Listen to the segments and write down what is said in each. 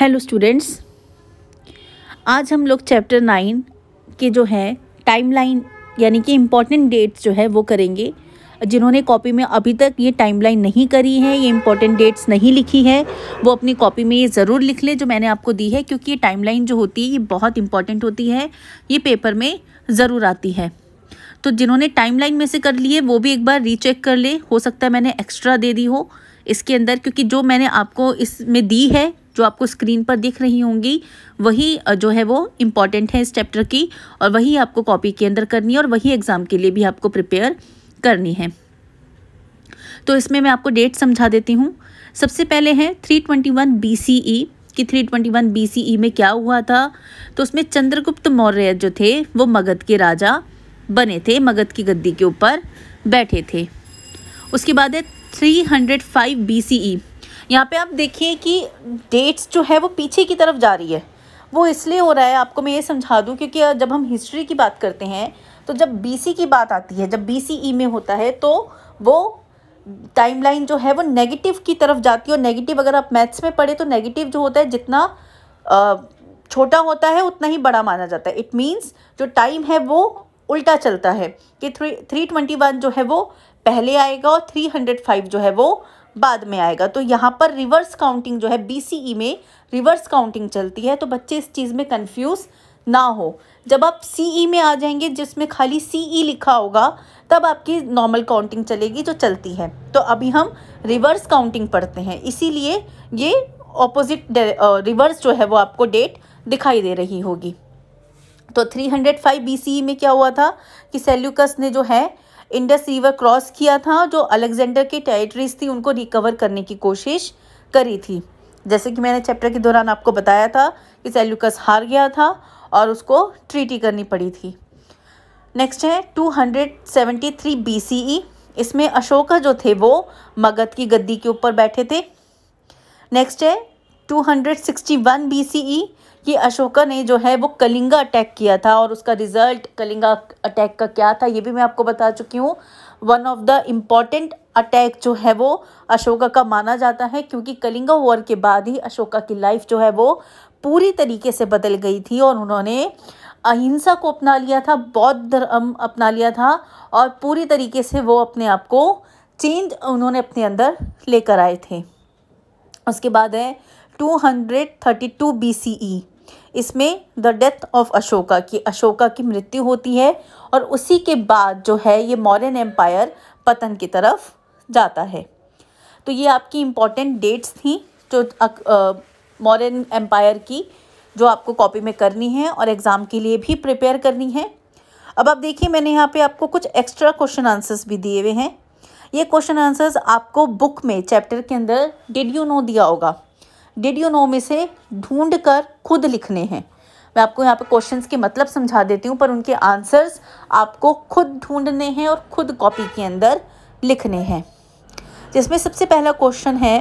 Hello students आज हम लोग चैप्टर नाइन के जो है टाइमलाइन यानी कि इम्पॉर्टेंट डेट्स जो है वो करेंगे जिन्होंने कॉपी में अभी तक ये टाइमलाइन नहीं करी है ये इम्पॉर्टेंट डेट्स नहीं लिखी है वो अपनी कॉपी में ये ज़रूर लिख लें जो मैंने आपको दी है क्योंकि ये टाइमलाइन जो होती है ये बहुत इंपॉर्टेंट होती है ये पेपर में ज़रूर आती है तो जिन्होंने टाइमलाइन में से कर लिए वो भी एक बार रीचेक कर ले हो सकता है मैंने एक्स्ट्रा दे दी हो इसके अंदर क्योंकि जो मैंने आपको इसमें दी है जो आपको स्क्रीन पर दिख रही होंगी वही जो है वो इम्पॉर्टेंट है इस चैप्टर की और वही आपको कॉपी के अंदर करनी है और वही एग्ज़ाम के लिए भी आपको प्रिपेयर करनी है तो इसमें मैं आपको डेट समझा देती हूँ सबसे पहले है three twenty one B C E कि 321 ट्वेंटी e में क्या हुआ था तो उसमें चंद्रगुप्त मौर्य जो थे वो मगध के राजा बने थे मगध की गद्दी के ऊपर बैठे थे उसके बाद है 305 बीसीई यहाँ पे आप देखिए कि डेट्स जो है वो पीछे की तरफ जा रही है वो इसलिए हो रहा है आपको मैं ये समझा दूँ क्योंकि जब हम हिस्ट्री की बात करते हैं तो जब बी की बात आती है जब बी e में होता है तो वो टाइमलाइन जो है वो नेगेटिव की तरफ जाती है और नेगेटिव अगर आप मैथ्स में पढ़े तो नेगेटिव जो होता है जितना छोटा होता है उतना ही बड़ा माना जाता है इट मीन्स जो टाइम है वो उल्टा चलता है कि थ्री थ्री ट्वेंटी वन जो है वो पहले आएगा और थ्री हंड्रेड फाइव जो है वो बाद में आएगा तो यहाँ पर रिवर्स काउंटिंग जो है बी e में रिवर्स काउंटिंग चलती है तो बच्चे इस चीज़ में कन्फ्यूज़ ना हो जब आप ई e में आ जाएंगे जिसमें खाली ई e लिखा होगा तब आपकी नॉर्मल काउंटिंग चलेगी जो चलती है तो अभी हम रिवर्स काउंटिंग पढ़ते हैं इसीलिए ये ऑपोजिट रिवर्स जो है वो आपको डेट दिखाई दे रही होगी तो 305 फाइव में क्या हुआ था कि सेल्यूकस ने जो है इंडस रिवर क्रॉस किया था जो अलेक्जेंडर के टेरिटरीज थी उनको रिकवर करने की कोशिश करी थी जैसे कि मैंने चैप्टर के दौरान आपको बताया था कि सेल्यूकस हार गया था और उसको ट्रीटी करनी पड़ी थी नेक्स्ट है 273 सेवेंटी e। इसमें अशोका जो थे वो मगध की गद्दी के ऊपर बैठे थे नेक्स्ट है 261 बीसीई कि अशोका ने जो है वो कलिंगा अटैक किया था और उसका रिजल्ट कलिंगा अटैक का क्या था ये भी मैं आपको बता चुकी हूँ one of the important attack जो है वो अशोका का माना जाता है क्योंकि कलिंगा वॉर के बाद ही अशोका की लाइफ जो है वो पूरी तरीके से बदल गई थी और उन्होंने अहिंसा को अपना लिया था बौद्ध धर्म अपना लिया था और पूरी तरीके से वो अपने आप को चेंज उन्होंने अपने अंदर लेकर आए थे उसके बाद है 232 BCE इसमें द डेथ ऑफ अशोका की अशोका की मृत्यु होती है और उसी के बाद जो है ये मॉडर्न एम्पायर पतन की तरफ जाता है तो ये आपकी इम्पॉर्टेंट डेट्स थी जो मॉडर्न एम्पायर की जो आपको कॉपी में करनी है और एग्ज़ाम के लिए भी प्रिपेयर करनी है अब आप देखिए मैंने यहाँ पे आपको कुछ एक्स्ट्रा क्वेश्चन आंसर्स भी दिए हुए हैं ये क्वेश्चन आंसर्स आपको बुक में चैप्टर के अंदर डिड यू नो दिया होगा डिड यू नो में से ढूंढ कर खुद लिखने हैं मैं आपको यहाँ पे क्वेश्चंस के मतलब समझा देती हूँ पर उनके आंसर्स आपको खुद ढूंढने हैं और खुद कॉपी के अंदर लिखने हैं जिसमें सबसे पहला क्वेश्चन है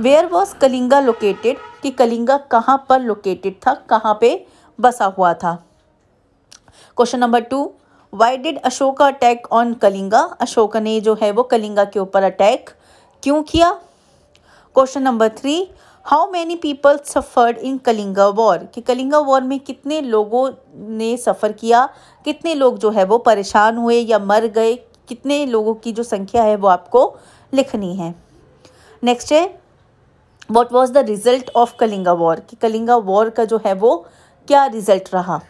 वेयर वॉज कलिंगा लोकेटेड कि कलिंगा कहाँ पर लोकेटेड था कहाँ पे बसा हुआ था question number two why did Ashoka attack on Kalinga Ashok ने जो है वो कलिंगा के ऊपर अटैक क्यों किया question number three how many people suffered in Kalinga war कि कलिंगा वॉर में कितने लोगों ने सफ़र किया कितने लोग जो है वो परेशान हुए या मर गए कितने लोगों की जो संख्या है वो आपको लिखनी है नेक्स्ट है what was the result of Kalinga war कि कलिंगा वॉर का जो है वो क्या रिज़ल्ट रहा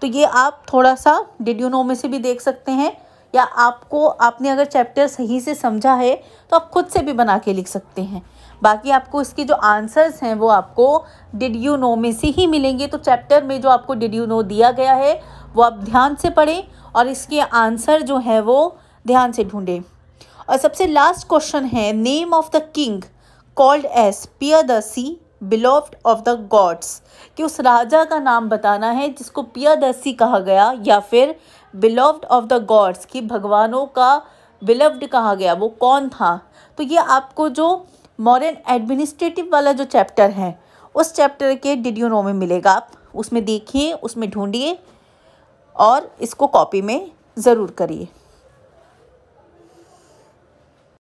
तो ये आप थोड़ा सा डिड यू नो में से भी देख सकते हैं या आपको आपने अगर चैप्टर सही से समझा है तो आप खुद से भी बना के लिख सकते हैं बाकी आपको इसके जो आंसर्स हैं वो आपको डिड यू नो में से ही मिलेंगे तो चैप्टर में जो आपको डिड यू नो दिया गया है वो आप ध्यान से पढ़ें और इसके आंसर जो है वो ध्यान से ढूंढें और सबसे लास्ट क्वेश्चन है name of the king called as Piyadasi beloved of the gods कि उस राजा का नाम बताना है जिसको पियादसी कहा गया या फिर बिलव्ड ऑफ द गॉड्स कि भगवानों का बिलव्ड कहा गया वो कौन था तो ये आपको जो मॉरन एडमिनिस्ट्रेटिव वाला जो चैप्टर है उस चैप्टर के डिडियो नो में मिलेगा आप उसमें देखिए उसमें ढूंढिए और इसको कॉपी में ज़रूर करिए